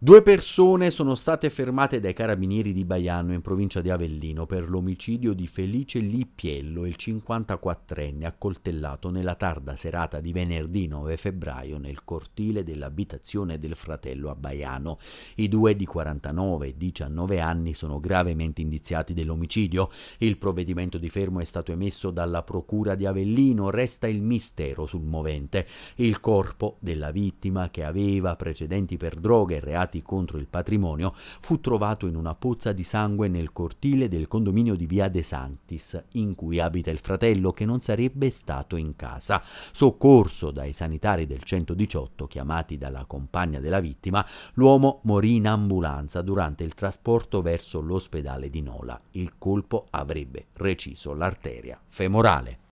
Due persone sono state fermate dai carabinieri di Baiano in provincia di Avellino per l'omicidio di Felice Lippiello, il 54enne accoltellato nella tarda serata di venerdì 9 febbraio nel cortile dell'abitazione del fratello a Baiano. I due di 49 e 19 anni sono gravemente indiziati dell'omicidio. Il provvedimento di fermo è stato emesso dalla procura di Avellino, resta il mistero sul movente. Il corpo della vittima che aveva precedenti per droghe e reati attentati contro il patrimonio, fu trovato in una pozza di sangue nel cortile del condominio di via De Santis, in cui abita il fratello che non sarebbe stato in casa. Soccorso dai sanitari del 118 chiamati dalla compagna della vittima, l'uomo morì in ambulanza durante il trasporto verso l'ospedale di Nola. Il colpo avrebbe reciso l'arteria femorale.